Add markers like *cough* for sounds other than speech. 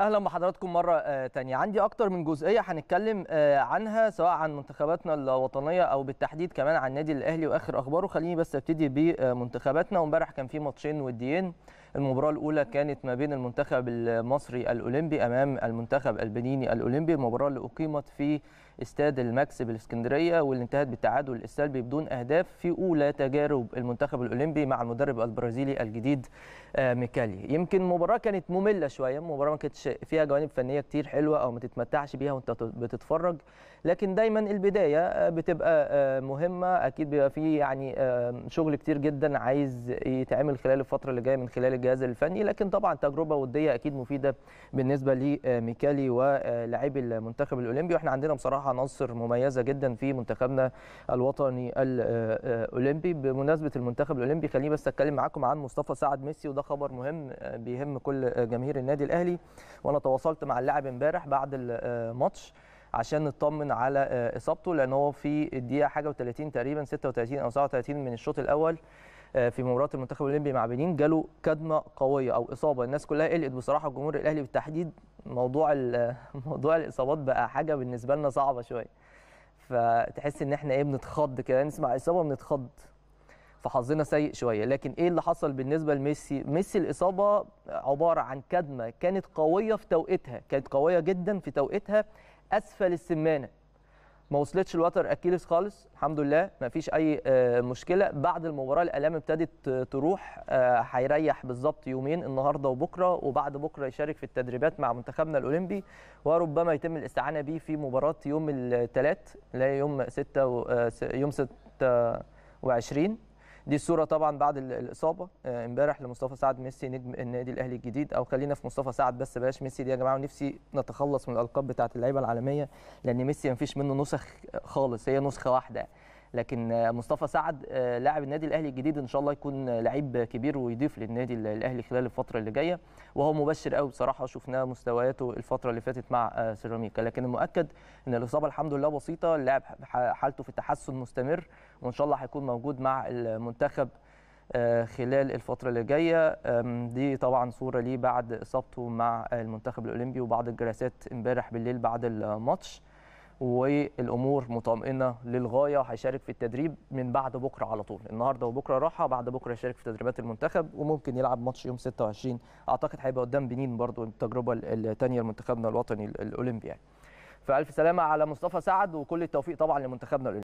اهلا بحضراتكم مره آه، تانية عندي اكتر من جزئيه هنتكلم آه، عنها سواء عن منتخباتنا الوطنيه او بالتحديد كمان عن النادي الاهلي واخر اخباره خليني بس ابتدي بمنتخباتنا وامبارح كان في ماتشين وديين المباراه الاولى كانت ما بين المنتخب المصري الاولمبي امام المنتخب البنيني الاولمبي المباراه اللي اقيمت في استاد الماكس بالاسكندريه واللي انتهت بالتعادل السلبي بدون اهداف في اولى تجارب المنتخب الاولمبي مع المدرب البرازيلي الجديد آه، ميكالي يمكن المباراه كانت ممله شويه المباراه ما كانتش فيها جوانب فنيه كتير حلوه او ما تتمتعش بيها وانت بتتفرج لكن دايما البدايه آه، بتبقى آه، مهمه اكيد بيبقى في يعني شغل كتير جدا عايز يتعمل خلال الفتره اللي جايه من خلال الجهاز الفني لكن طبعا تجربه وديه اكيد مفيده بالنسبه لميكالي ولاعبي المنتخب الاولمبي واحنا عندنا بصراحه عناصر مميزه جدا في منتخبنا الوطني الاولمبي بمناسبه المنتخب الاولمبي خليني بس اتكلم معاكم عن مصطفى سعد ميسي وده خبر مهم بيهم كل جماهير النادي الاهلي وانا تواصلت مع اللاعب امبارح بعد الماتش عشان نطمن على اصابته لان هو في الدقيقه حاجه و30 تقريبا 36 او 37 من الشوط الاول آه، في مباراه المنتخب الاولمبي مع بنين جاله كدمه قويه او اصابه الناس كلها قلقت بصراحه الجمهور الاهلي بالتحديد موضوع *laughs* موضوع الاصابات بقى حاجه بالنسبه لنا صعبه شويه فتحس ان احنا ايه بنتخض كده نسمع اصابه بنتخض فحظنا سيء شويه لكن ايه اللي حصل بالنسبه لميسي ميسي الاصابه عباره عن كدمه كانت قويه في توقيتها كانت قويه جدا في توقيتها اسفل السمانه ما وصلتش الوتر اكيلس خالص الحمد لله ما فيش اي آه، مشكله بعد المباراه الالام ابتدت آه، تروح آه، هيريح بالظبط يومين النهارده وبكره وبعد بكره يشارك في التدريبات مع منتخبنا الاولمبي وربما يتم الاستعانه به في مباراه يوم الثلاث اللي هي يوم 6 و... يوم 26 دي الصوره طبعا بعد الاصابه آه، امبارح لمصطفى سعد ميسي نجم النادي الاهلي الجديد او خلينا في مصطفى سعد بس بلاش ميسي دي يا جماعه ونفسي نتخلص من الالقاب بتاعه اللعيبه العالميه لان ميسي ما فيش منه نسخ خالص هي نسخه واحده لكن مصطفى سعد آه، لاعب النادي الاهلي الجديد ان شاء الله يكون لعيب كبير ويضيف للنادي الاهلي خلال الفتره اللي جايه وهو مبشر قوي بصراحه شفناه مستوياته الفتره اللي فاتت مع آه، سيراميكا لكن المؤكد ان الاصابه الحمد لله بسيطه اللاعب حالته في تحسن مستمر وان شاء الله هيكون موجود مع المنتخب آه، خلال الفترة اللي جاية دي طبعا صورة ليه بعد إصابته مع المنتخب الأولمبي وبعض الجلسات امبارح بالليل بعد الماتش والامور مطمئنه للغايه هيشارك في التدريب من بعد بكره على طول النهارده وبكره راحه بعد بكره يشارك في تدريبات المنتخب وممكن يلعب ماتش يوم 26 اعتقد هيبقى قدام بنين برضو التجربه الثانيه لمنتخبنا الوطني الاولمبي يعني فالف سلامه على مصطفى سعد وكل التوفيق طبعا لمنتخبنا الأولمبي.